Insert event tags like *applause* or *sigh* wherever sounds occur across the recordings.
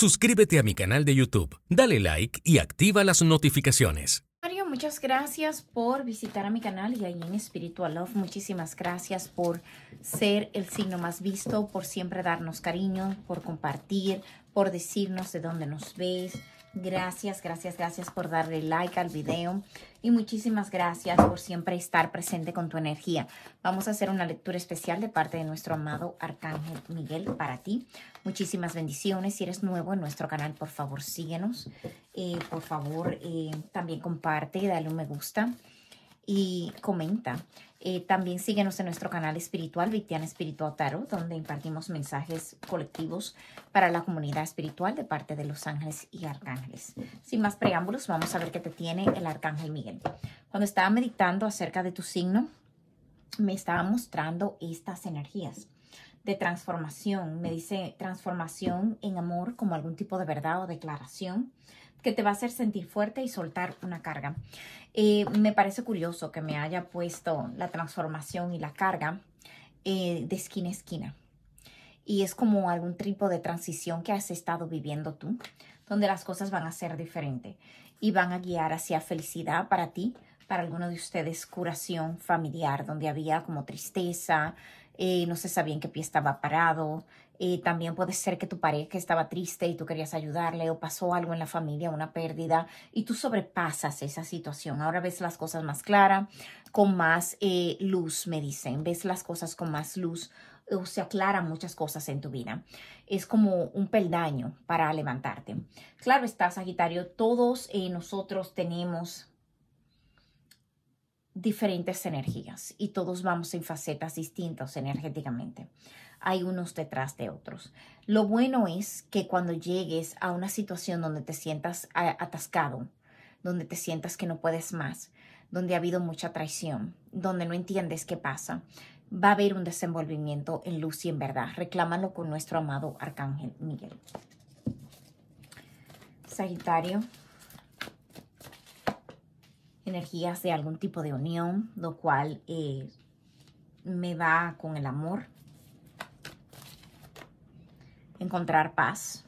Suscríbete a mi canal de YouTube, dale like y activa las notificaciones. Mario, muchas gracias por visitar a mi canal y ahí en Spiritual Love. Muchísimas gracias por ser el signo más visto, por siempre darnos cariño, por compartir, por decirnos de dónde nos ves, Gracias, gracias, gracias por darle like al video y muchísimas gracias por siempre estar presente con tu energía. Vamos a hacer una lectura especial de parte de nuestro amado Arcángel Miguel para ti. Muchísimas bendiciones. Si eres nuevo en nuestro canal, por favor síguenos. Eh, por favor, eh, también comparte, y dale un me gusta y comenta. Eh, también síguenos en nuestro canal espiritual, Victiana Espiritual Tarot, donde impartimos mensajes colectivos para la comunidad espiritual de parte de los ángeles y arcángeles. Sin más preámbulos, vamos a ver qué te tiene el arcángel Miguel. Cuando estaba meditando acerca de tu signo, me estaba mostrando estas energías de transformación. Me dice transformación en amor como algún tipo de verdad o declaración que te va a hacer sentir fuerte y soltar una carga. Eh, me parece curioso que me haya puesto la transformación y la carga eh, de esquina a esquina. Y es como algún tipo de transición que has estado viviendo tú, donde las cosas van a ser diferentes y van a guiar hacia felicidad para ti, para alguno de ustedes curación familiar, donde había como tristeza, eh, no se sabía en qué pie estaba parado. Eh, también puede ser que tu pareja estaba triste y tú querías ayudarle o pasó algo en la familia, una pérdida, y tú sobrepasas esa situación. Ahora ves las cosas más claras, con más eh, luz, me dicen. Ves las cosas con más luz o se aclaran muchas cosas en tu vida. Es como un peldaño para levantarte. Claro está, Sagitario, todos nosotros tenemos diferentes energías y todos vamos en facetas distintas energéticamente. Hay unos detrás de otros. Lo bueno es que cuando llegues a una situación donde te sientas atascado, donde te sientas que no puedes más, donde ha habido mucha traición, donde no entiendes qué pasa, va a haber un desenvolvimiento en luz y en verdad. Reclámalo con nuestro amado Arcángel Miguel. Sagitario, energías de algún tipo de unión, lo cual eh, me va con el amor. Encontrar paz,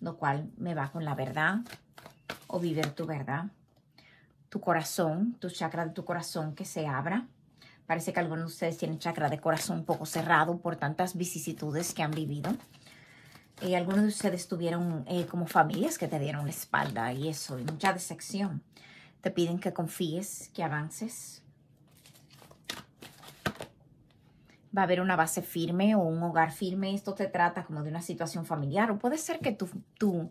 lo cual me va con la verdad o vivir tu verdad. Tu corazón, tu chakra de tu corazón que se abra. Parece que algunos de ustedes tienen chakra de corazón un poco cerrado por tantas vicisitudes que han vivido. Y algunos de ustedes tuvieron eh, como familias que te dieron la espalda y eso, y mucha decepción. Te piden que confíes, que avances. Va a haber una base firme o un hogar firme. Esto te trata como de una situación familiar. O puede ser que tú, tú,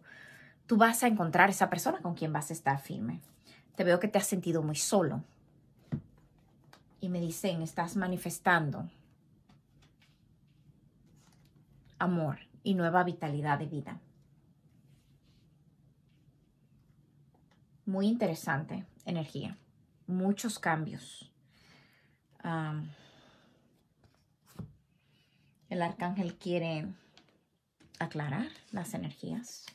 tú vas a encontrar esa persona con quien vas a estar firme. Te veo que te has sentido muy solo. Y me dicen, estás manifestando amor y nueva vitalidad de vida. Muy interesante, energía. Muchos cambios. el arcángel quiere aclarar las energías.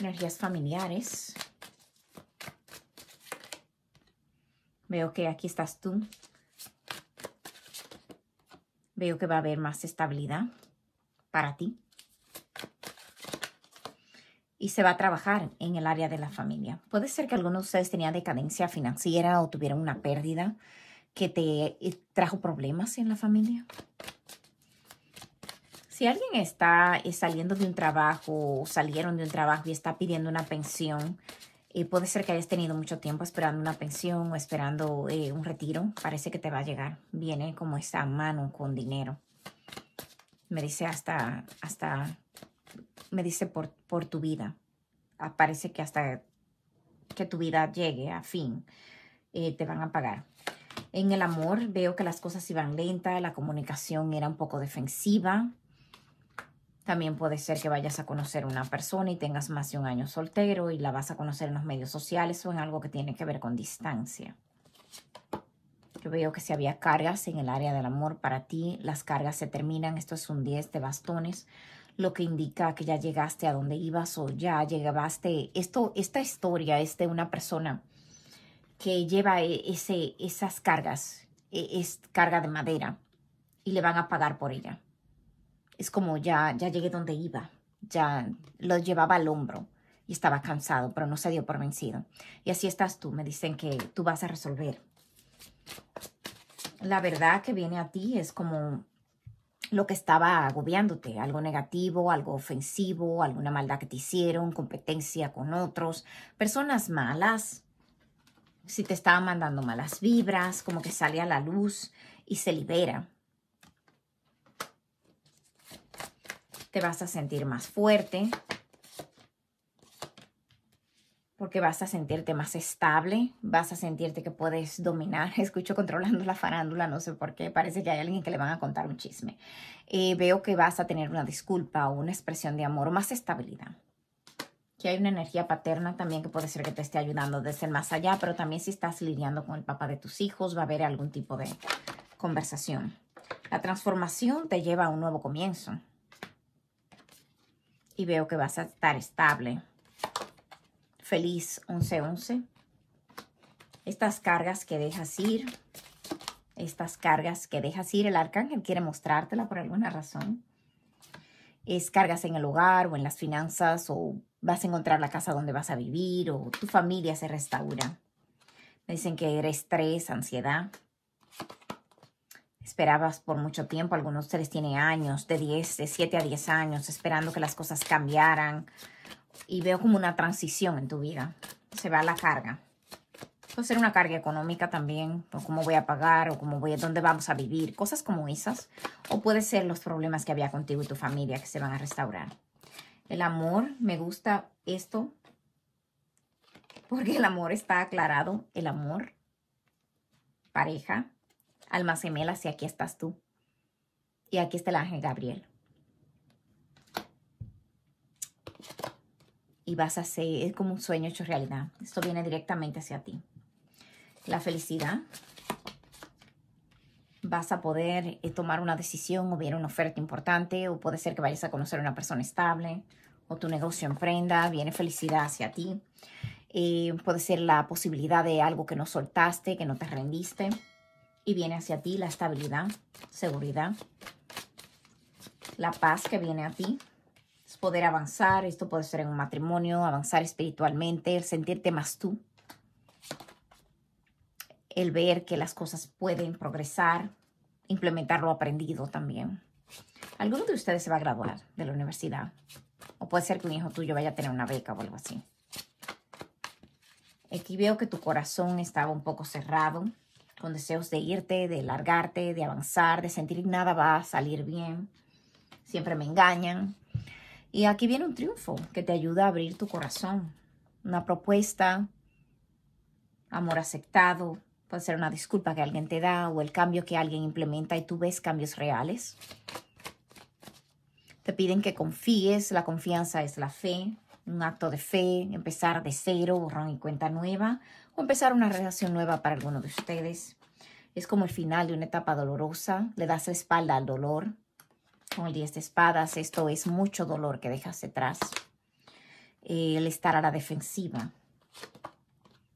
Energías familiares. Veo que aquí estás tú. Veo que va a haber más estabilidad para ti y se va a trabajar en el área de la familia. Puede ser que algunos de ustedes tenía decadencia financiera o tuvieron una pérdida que te eh, trajo problemas en la familia. Si alguien está eh, saliendo de un trabajo o salieron de un trabajo y está pidiendo una pensión, eh, puede ser que hayas tenido mucho tiempo esperando una pensión o esperando un retiro. Parece que te va a llegar. Viene como esa mano con dinero. Me dice hasta, hasta me dice por, por tu vida. Parece que hasta que tu vida llegue a fin, eh, te van a pagar. En el amor veo que las cosas iban lentas, la comunicación era un poco defensiva. También puede ser que vayas a conocer una persona y tengas más de un año soltero y la vas a conocer en los medios sociales o en algo que tiene que ver con distancia. Yo veo que si había cargas en el área del amor para ti, las cargas se terminan. Esto es un 10 de bastones lo que indica que ya llegaste a donde ibas o ya llegabaste. Esto, esta historia es de una persona que lleva e, ese, esas cargas, e, es carga de madera y le van a pagar por ella. Es como ya, ya llegué donde iba, ya lo llevaba al hombro y estaba cansado, pero no se dio por vencido. Y así estás tú, me dicen que tú vas a resolver. La verdad que viene a ti es como lo que estaba agobiándote, algo negativo, algo ofensivo, alguna maldad que te hicieron, competencia con otros, personas malas, si te estaba mandando malas vibras, como que sale a la luz y se libera. Te vas a sentir más fuerte, porque vas a sentirte más estable, vas a sentirte que puedes dominar. *laughs* Escucho controlando la farándula, no sé por qué, parece que hay alguien que le van a contar un chisme. Eh, veo que vas a tener una disculpa o una expresión de amor, más estabilidad. Que hay una energía paterna también que puede ser que te esté ayudando desde el más allá, pero también si estás lidiando con el papá de tus hijos, va a haber algún tipo de conversación. La transformación te lleva a un nuevo comienzo. Y veo que vas a estar estable feliz 11-11, Estas cargas que dejas ir, estas cargas que dejas ir, el arcángel quiere mostrártela por alguna razón. Es cargas en el hogar o en las finanzas o vas a encontrar la casa donde vas a vivir o tu familia se restaura. dicen que eres estrés, ansiedad. Esperabas por mucho tiempo, algunos tres ustedes tienen años, de 10, de 7 a 10 años, esperando que las cosas cambiaran, y veo como una transición en tu vida. Se va la carga. Puede ser una carga económica también, o cómo voy a pagar, o cómo voy a, dónde vamos a vivir, cosas como esas. O puede ser los problemas que había contigo y tu familia que se van a restaurar. El amor, me gusta esto, porque el amor está aclarado, el amor, pareja, alma gemela, si aquí estás tú. Y aquí está el ángel Gabriel. y vas a ser como un sueño hecho realidad. Esto viene directamente hacia ti. La felicidad. Vas a poder eh, tomar una decisión o viene una oferta importante o puede ser que vayas a conocer a una persona estable o tu negocio emprenda, viene felicidad hacia ti. Eh, puede ser la posibilidad de algo que no soltaste, que no te rendiste y viene hacia ti la estabilidad, seguridad, la paz que viene a ti, poder avanzar, esto puede ser en un matrimonio, avanzar espiritualmente, el sentirte más tú, el ver que las cosas pueden progresar, implementar lo aprendido también. Alguno de ustedes se va a graduar de la universidad o puede ser que un hijo tuyo vaya a tener una beca o algo así. Aquí veo que tu corazón estaba un poco cerrado, con deseos de irte, de largarte, de avanzar, de sentir nada va a salir bien. Siempre me engañan, y aquí viene un triunfo que te ayuda a abrir tu corazón. Una propuesta, amor aceptado, puede ser una disculpa que alguien te da o el cambio que alguien implementa y tú ves cambios reales. Te piden que confíes, la confianza es la fe, un acto de fe, empezar de cero, borrón y cuenta nueva, o empezar una relación nueva para alguno de ustedes. Es como el final de una etapa dolorosa, le das la espalda al dolor, con el 10 de espadas, esto es mucho dolor que dejas detrás. El estar a la defensiva.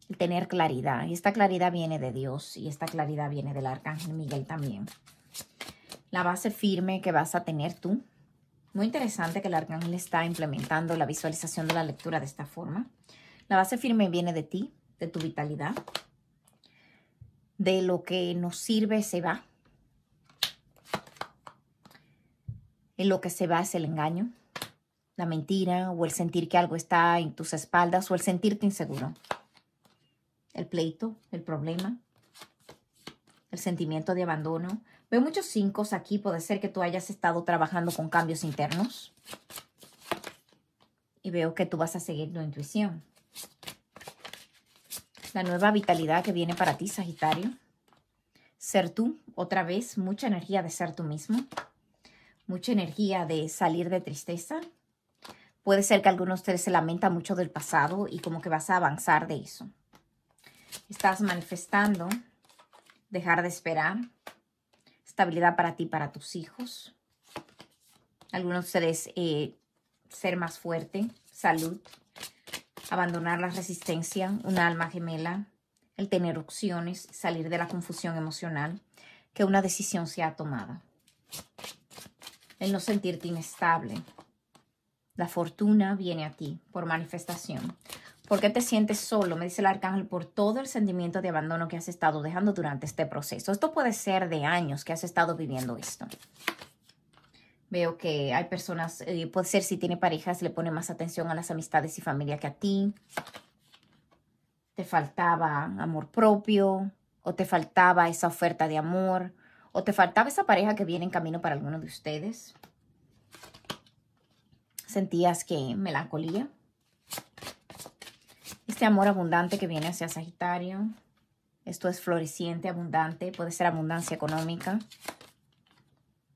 El tener claridad. Y esta claridad viene de Dios y esta claridad viene del Arcángel Miguel también. La base firme que vas a tener tú. Muy interesante que el Arcángel está implementando la visualización de la lectura de esta forma. La base firme viene de ti, de tu vitalidad. De lo que nos sirve se va en lo que se basa el engaño, la mentira o el sentir que algo está en tus espaldas o el sentirte inseguro. El pleito, el problema, el sentimiento de abandono. Veo muchos cinco aquí. Puede ser que tú hayas estado trabajando con cambios internos. Y veo que tú vas a seguir tu intuición. La nueva vitalidad que viene para ti, Sagitario. Ser tú, otra vez, mucha energía de ser tú mismo mucha energía de salir de tristeza. Puede ser que algunos de ustedes se lamenta mucho del pasado y como que vas a avanzar de eso. Estás manifestando dejar de esperar, estabilidad para ti, para tus hijos. Algunos de ustedes eh, ser más fuerte, salud, abandonar la resistencia, una alma gemela, el tener opciones, salir de la confusión emocional, que una decisión sea tomada el no sentirte inestable. La fortuna viene a ti por manifestación. ¿Por qué te sientes solo? Me dice el arcángel por todo el sentimiento de abandono que has estado dejando durante este proceso. Esto puede ser de años que has estado viviendo esto. Veo que hay personas, eh, puede ser si tiene parejas, le pone más atención a las amistades y familia que a ti. Te faltaba amor propio o te faltaba esa oferta de amor o te faltaba esa pareja que viene en camino para alguno de ustedes. Sentías que melancolía. Este amor abundante que viene hacia Sagitario. Esto es floreciente, abundante. Puede ser abundancia económica.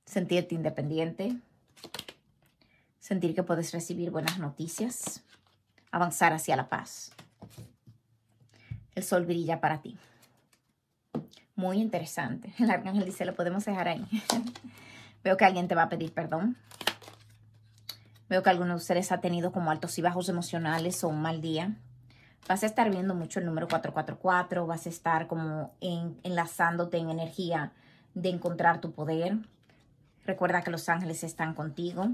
Sentirte independiente. Sentir que puedes recibir buenas noticias. Avanzar hacia la paz. El sol brilla para ti muy interesante. *laughs* El arcángel dice, lo podemos dejar ahí. *laughs* Veo que alguien te va a pedir perdón. Veo que alguno de ustedes ha tenido como altos y bajos emocionales o un mal día. Vas a estar viendo mucho el número 444, vas a estar como enlazándote en energía de encontrar tu poder. Recuerda que los ángeles están contigo.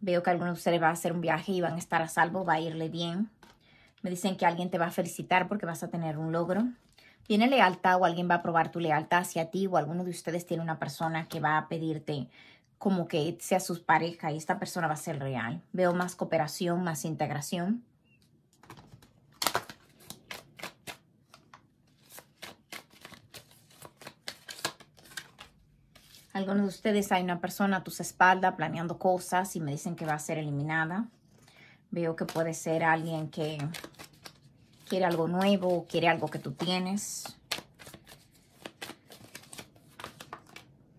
Veo que algunos de ustedes va a hacer un viaje y van a estar a salvo, va a irle bien. Me dicen que alguien te va a felicitar porque vas a tener un logro tiene lealtad o alguien va a probar tu lealtad hacia ti o alguno de ustedes tiene una persona que va a pedirte como que sea su pareja y esta persona va a ser real. Veo más cooperación, más integración. Algunos de ustedes hay una persona a tus espaldas planeando cosas y me dicen que va a ser eliminada. Veo que puede ser alguien que quiere algo nuevo, quiere algo que tú tienes.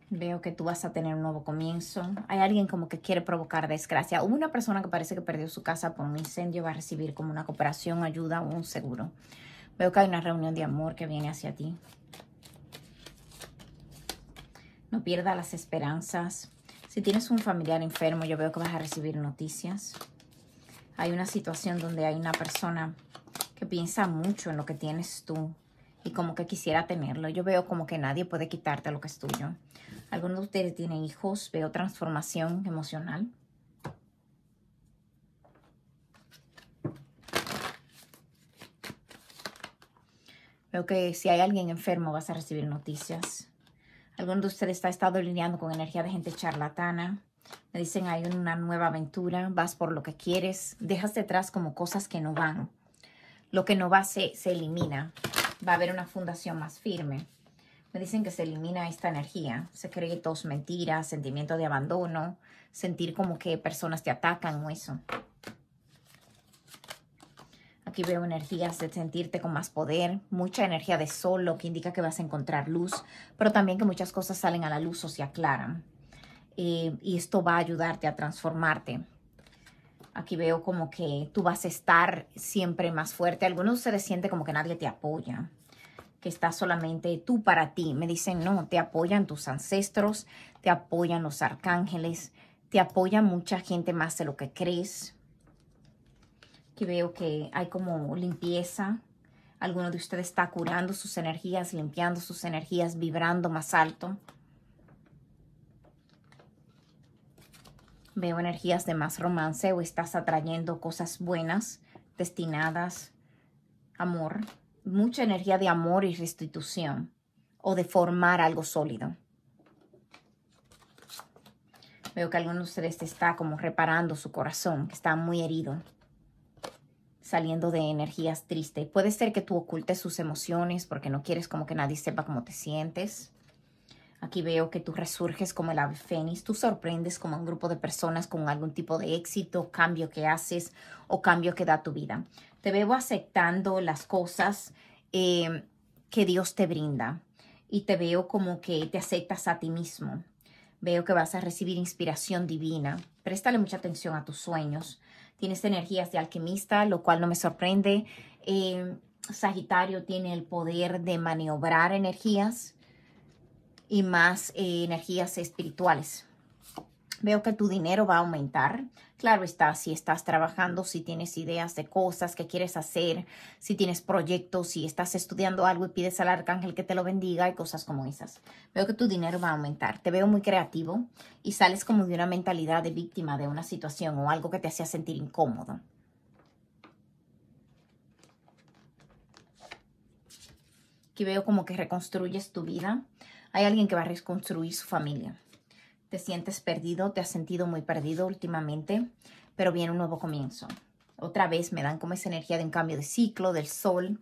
Veo que tú vas a tener un nuevo comienzo. Hay alguien como que quiere provocar desgracia. una persona que parece que perdió su casa por un incendio. Va a recibir como una cooperación, ayuda o un seguro. Veo que hay una reunión de amor que viene hacia ti. No pierda las esperanzas. Si tienes un familiar enfermo, yo veo que vas a recibir noticias. Hay una situación donde hay una persona que piensa mucho en lo que tienes tú y como que quisiera tenerlo. Yo veo como que nadie puede quitarte lo que es tuyo. Algunos de ustedes tienen hijos, veo transformación emocional. Veo que si hay alguien enfermo vas a recibir noticias. Algunos de ustedes está estado lidiando con energía de gente charlatana. Me dicen hay una nueva aventura, vas por lo que quieres, dejas detrás como cosas que no van. Lo que no va se, se elimina. Va a haber una fundación más firme. Me dicen que se elimina esta energía, se secretos, mentiras, sentimiento de abandono, sentir como que personas te atacan o eso. Aquí veo energías de sentirte con más poder, mucha energía de sol, lo que indica que vas a encontrar luz, pero también que muchas cosas salen a la luz o se aclaran. Eh, y esto va a ayudarte a transformarte. Aquí veo como que tú vas a estar siempre más fuerte. Algunos se ustedes siente como que nadie te apoya, que está solamente tú para ti. Me dicen, no, te apoyan tus ancestros, te apoyan los arcángeles, te apoya mucha gente más de lo que crees. Aquí veo que hay como limpieza. Alguno de ustedes está curando sus energías, limpiando sus energías, vibrando más alto. Veo energías de más romance o estás atrayendo cosas buenas, destinadas, amor. Mucha energía de amor y restitución o de formar algo sólido. Veo que alguno de ustedes está como reparando su corazón, que está muy herido, saliendo de energías tristes. Puede ser que tú ocultes sus emociones porque no quieres como que nadie sepa cómo te sientes. Aquí veo que tú resurges como el ave fénix, tú sorprendes como un grupo de personas con algún tipo de éxito, cambio que haces o cambio que da tu vida. Te veo aceptando las cosas eh, que Dios te brinda y te veo como que te aceptas a ti mismo. Veo que vas a recibir inspiración divina. Préstale mucha atención a tus sueños. Tienes energías de alquimista, lo cual no me sorprende. Eh, Sagitario tiene el poder de maniobrar energías y más eh, energías espirituales. Veo que tu dinero va a aumentar. Claro está, si estás trabajando, si tienes ideas de cosas que quieres hacer, si tienes proyectos, si estás estudiando algo y pides al arcángel que te lo bendiga y cosas como esas. Veo que tu dinero va a aumentar. Te veo muy creativo y sales como de una mentalidad de víctima de una situación o algo que te hacía sentir incómodo. Aquí veo como que reconstruyes tu vida hay alguien que va a reconstruir su familia. Te sientes perdido, te has sentido muy perdido últimamente, pero viene un nuevo comienzo. Otra vez me dan como esa energía de un cambio de ciclo, del sol.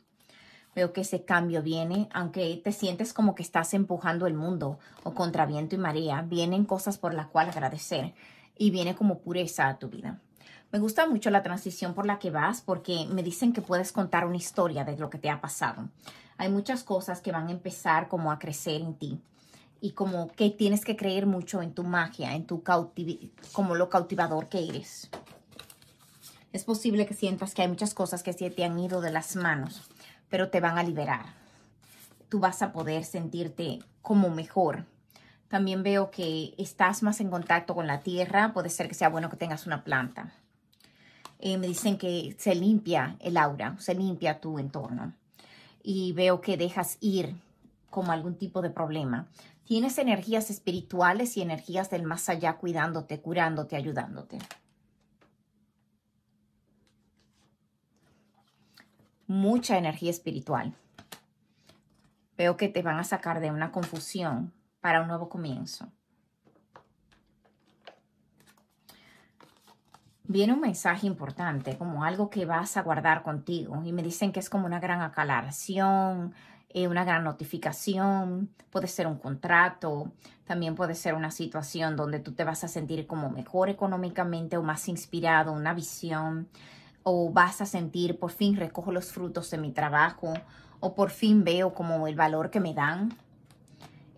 Veo que ese cambio viene, aunque te sientes como que estás empujando el mundo o contra viento y marea. Vienen cosas por las cuales agradecer y viene como pureza a tu vida. Me gusta mucho la transición por la que vas porque me dicen que puedes contar una historia de lo que te ha pasado. Hay muchas cosas que van a empezar como a crecer en ti y como que tienes que creer mucho en tu magia, en tu como lo cautivador que eres. Es posible que sientas que hay muchas cosas que se te han ido de las manos, pero te van a liberar. Tú vas a poder sentirte como mejor, también veo que estás más en contacto con la tierra. Puede ser que sea bueno que tengas una planta. Eh, me dicen que se limpia el aura, se limpia tu entorno y veo que dejas ir como algún tipo de problema. Tienes energías espirituales y energías del más allá cuidándote, curándote, ayudándote. Mucha energía espiritual. Veo que te van a sacar de una confusión para un nuevo comienzo. viene un mensaje importante, como algo que vas a guardar contigo. Y me dicen que es como una gran aclaración, eh, una gran notificación, puede ser un contrato, también puede ser una situación donde tú te vas a sentir como mejor económicamente o más inspirado, una visión, o vas a sentir por fin recojo los frutos de mi trabajo, o por fin veo como el valor que me dan.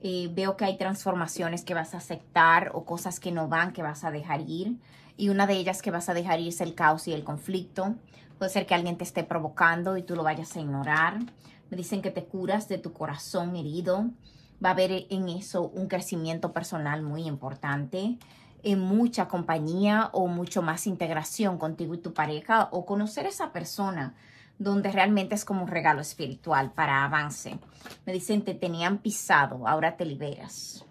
Eh, veo que hay transformaciones que vas a aceptar o cosas que no van, que vas a dejar ir y una de ellas que vas a dejar ir es el caos y el conflicto. Puede ser que alguien te esté provocando y tú lo vayas a ignorar. Me dicen que te curas de tu corazón herido. Va a haber en eso un crecimiento personal muy importante, en mucha compañía o mucho más integración contigo y tu pareja o conocer esa persona donde realmente es como un regalo espiritual para avance. Me dicen, te tenían pisado, ahora te liberas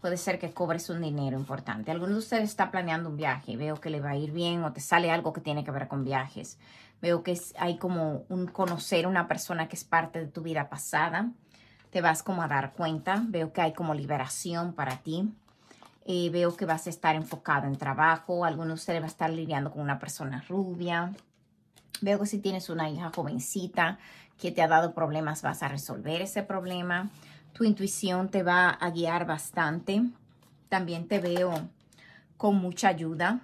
puede ser que cobres un dinero importante. algunos de ustedes está planeando un viaje, veo que le va a ir bien o te sale algo que tiene que ver con viajes. Veo que hay como un conocer una persona que es parte de tu vida pasada. Te vas como a dar cuenta, veo que hay como liberación para ti. Eh, veo que vas a estar enfocado en trabajo, algunos de ustedes va a estar lidiando con una persona rubia. Veo que si tienes una hija jovencita que te ha dado problemas, vas a resolver ese problema. Tu intuición te va a guiar bastante. También te veo con mucha ayuda.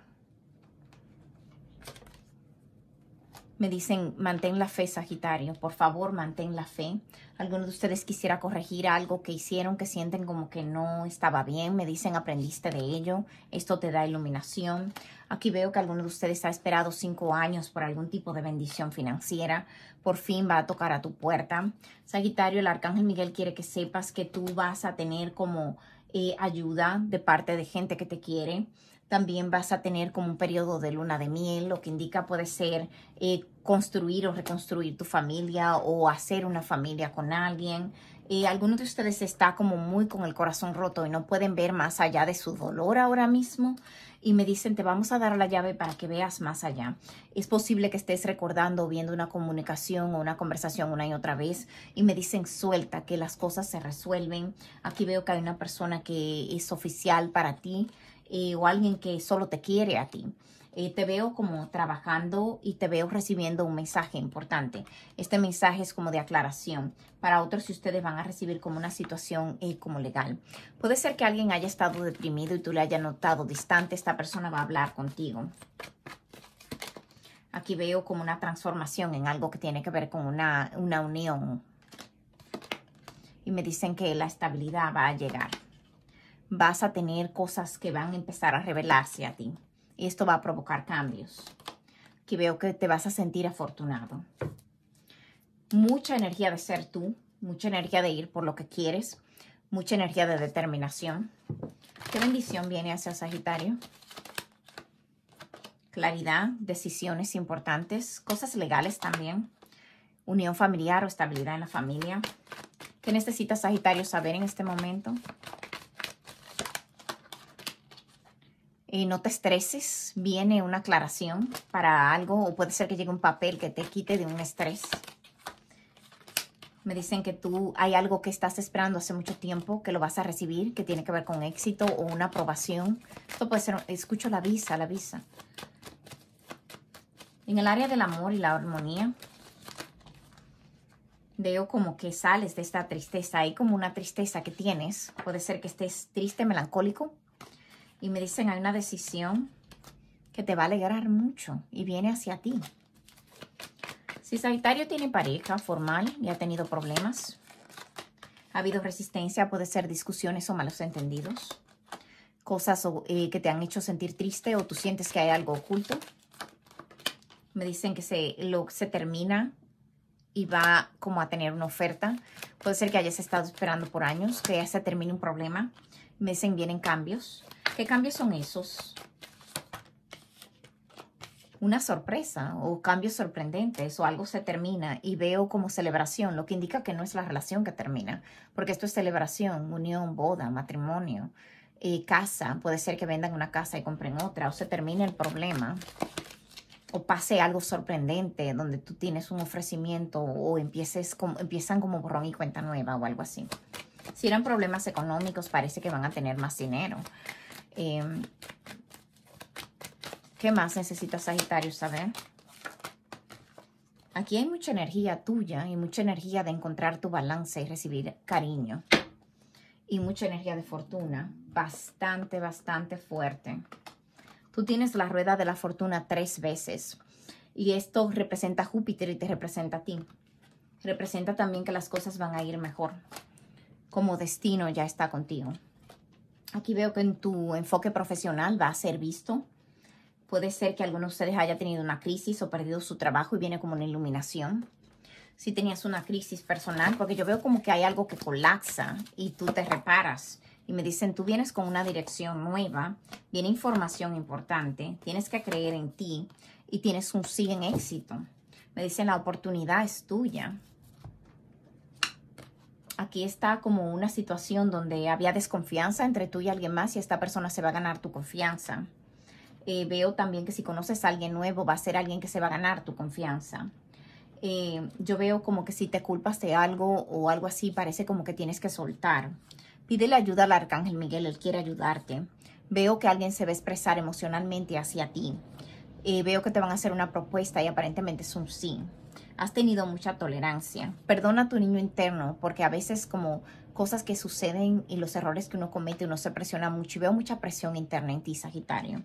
Me dicen, mantén la fe, Sagitario. Por favor, mantén la fe. Algunos de ustedes quisiera corregir algo que hicieron, que sienten como que no estaba bien. Me dicen, aprendiste de ello. Esto te da iluminación. Aquí veo que alguno de ustedes ha esperado cinco años por algún tipo de bendición financiera. Por fin va a tocar a tu puerta. Sagitario, el Arcángel Miguel quiere que sepas que tú vas a tener como eh, ayuda de parte de gente que te quiere. También vas a tener como un periodo de luna de miel, lo que indica puede ser eh, construir o reconstruir tu familia o hacer una familia con alguien. Eh, Algunos de ustedes está como muy con el corazón roto y no pueden ver más allá de su dolor ahora mismo y me dicen te vamos a dar la llave para que veas más allá. Es posible que estés recordando, viendo una comunicación o una conversación una y otra vez y me dicen suelta que las cosas se resuelven. Aquí veo que hay una persona que es oficial para ti eh, o alguien que solo te quiere a ti. Eh, te veo como trabajando y te veo recibiendo un mensaje importante. Este mensaje es como de aclaración para otros si ustedes van a recibir como una situación eh, como legal. Puede ser que alguien haya estado deprimido y tú le hayas notado distante. Esta persona va a hablar contigo. Aquí veo como una transformación en algo que tiene que ver con una, una unión. Y me dicen que la estabilidad va a llegar vas a tener cosas que van a empezar a revelarse a ti. esto va a provocar cambios. Que veo que te vas a sentir afortunado. Mucha energía de ser tú, mucha energía de ir por lo que quieres, mucha energía de determinación. ¿Qué bendición viene hacia Sagitario? Claridad, decisiones importantes, cosas legales también, unión familiar o estabilidad en la familia. ¿Qué necesita Sagitario saber en este momento? Eh, no te estreses, viene una aclaración para algo o puede ser que llegue un papel que te quite de un estrés. Me dicen que tú hay algo que estás esperando hace mucho tiempo, que lo vas a recibir, que tiene que ver con éxito o una aprobación. Esto puede ser, escucho la visa, la visa. En el área del amor y la armonía, veo como que sales de esta tristeza. Hay como una tristeza que tienes. Puede ser que estés triste, melancólico, y me dicen hay una decisión que te va a alegrar mucho y viene hacia ti. Si Sagitario tiene pareja formal y ha tenido problemas, ha habido resistencia, puede ser discusiones o malos entendidos, cosas eh, que te han hecho sentir triste o tú sientes que hay algo oculto. Me dicen que se, lo, se termina y va como a tener una oferta. Puede ser que hayas estado esperando por años, que ya se termine un problema. Me dicen vienen cambios. ¿Qué cambios son esos? Una sorpresa o cambios sorprendentes o algo se termina y veo como celebración, lo que indica que no es la relación que termina, porque esto es celebración, unión, boda, matrimonio, casa. Puede ser que vendan una casa y compren otra o se termina el problema o pase algo sorprendente donde tú tienes un ofrecimiento o empieces como, empiezan como borrón y cuenta nueva o algo así. Si eran problemas económicos, parece que van a tener más dinero. Em, ¿Qué más necesitas Sagitario saber? Aquí hay mucha energía tuya y mucha energía de encontrar tu balance y recibir cariño. Y mucha energía de fortuna. Bastante, bastante fuerte. Tú tienes la rueda de la fortuna tres veces. Y esto representa Júpiter y te representa a ti. Representa también que las cosas van a ir mejor. Como destino ya está contigo. Aquí veo que en tu enfoque profesional va a ser visto. Puede ser que alguno de ustedes haya tenido una crisis o perdido su trabajo y viene como una iluminación. Si tenías una crisis personal, porque yo veo como que hay algo que colapsa y tú te reparas. Y me dicen, tú vienes con una dirección nueva, viene información importante, tienes que creer en ti y tienes un sí en éxito. Me dicen, la oportunidad es tuya aquí está como una situación donde había desconfianza entre tú y alguien más y esta persona se va a ganar tu confianza. Eh, veo también que si conoces a alguien nuevo, va a ser alguien que se va a ganar tu confianza. Eh, yo veo como que si te culpas de algo o algo así, parece como que tienes que soltar. Pídele ayuda al Arcángel Miguel, él quiere ayudarte. Veo que alguien se va a expresar emocionalmente hacia ti. Eh, veo que te van a hacer una propuesta y aparentemente es un sí has tenido mucha tolerancia. Perdona a tu niño interno, porque a veces como cosas que suceden y los errores que uno comete, uno se presiona mucho y veo mucha presión interna en ti, Sagitario.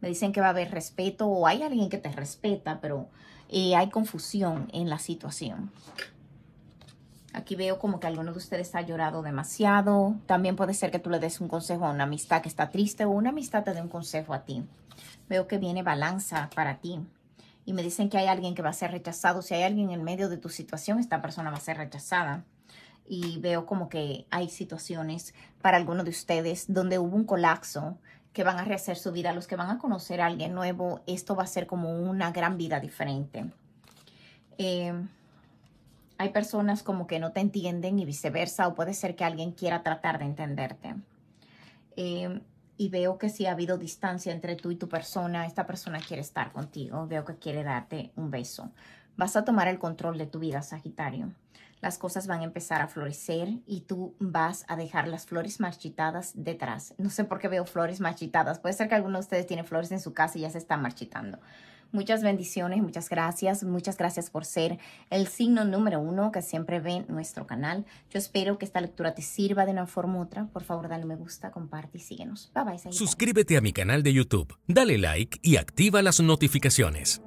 Me dicen que va a haber respeto o hay alguien que te respeta, pero eh, hay confusión en la situación. Aquí veo como que alguno de ustedes ha llorado demasiado. También puede ser que tú le des un consejo a una amistad que está triste o una amistad te dé un consejo a ti. Veo que viene balanza para ti y me dicen que hay alguien que va a ser rechazado, si hay alguien en medio de tu situación, esta persona va a ser rechazada. Y veo como que hay situaciones para algunos de ustedes donde hubo un colapso que van a rehacer su vida, los que van a conocer a alguien nuevo, esto va a ser como una gran vida diferente. Eh, hay personas como que no te entienden y viceversa, o puede ser que alguien quiera tratar de entenderte. Eh, y veo que si ha habido distancia entre tú y tu persona, esta persona quiere estar contigo, veo que quiere darte un beso. Vas a tomar el control de tu vida, Sagitario. Las cosas van a empezar a florecer y tú vas a dejar las flores marchitadas detrás. No sé por qué veo flores marchitadas. Puede ser que alguno de ustedes tiene flores en su casa y ya se están marchitando. Muchas bendiciones, muchas gracias, muchas gracias por ser el signo número uno que siempre ve nuestro canal. Yo espero que esta lectura te sirva de una forma u otra. Por favor, dale me gusta, comparte y síguenos. Bye bye. Suscríbete a mi canal de YouTube, dale like y activa las notificaciones.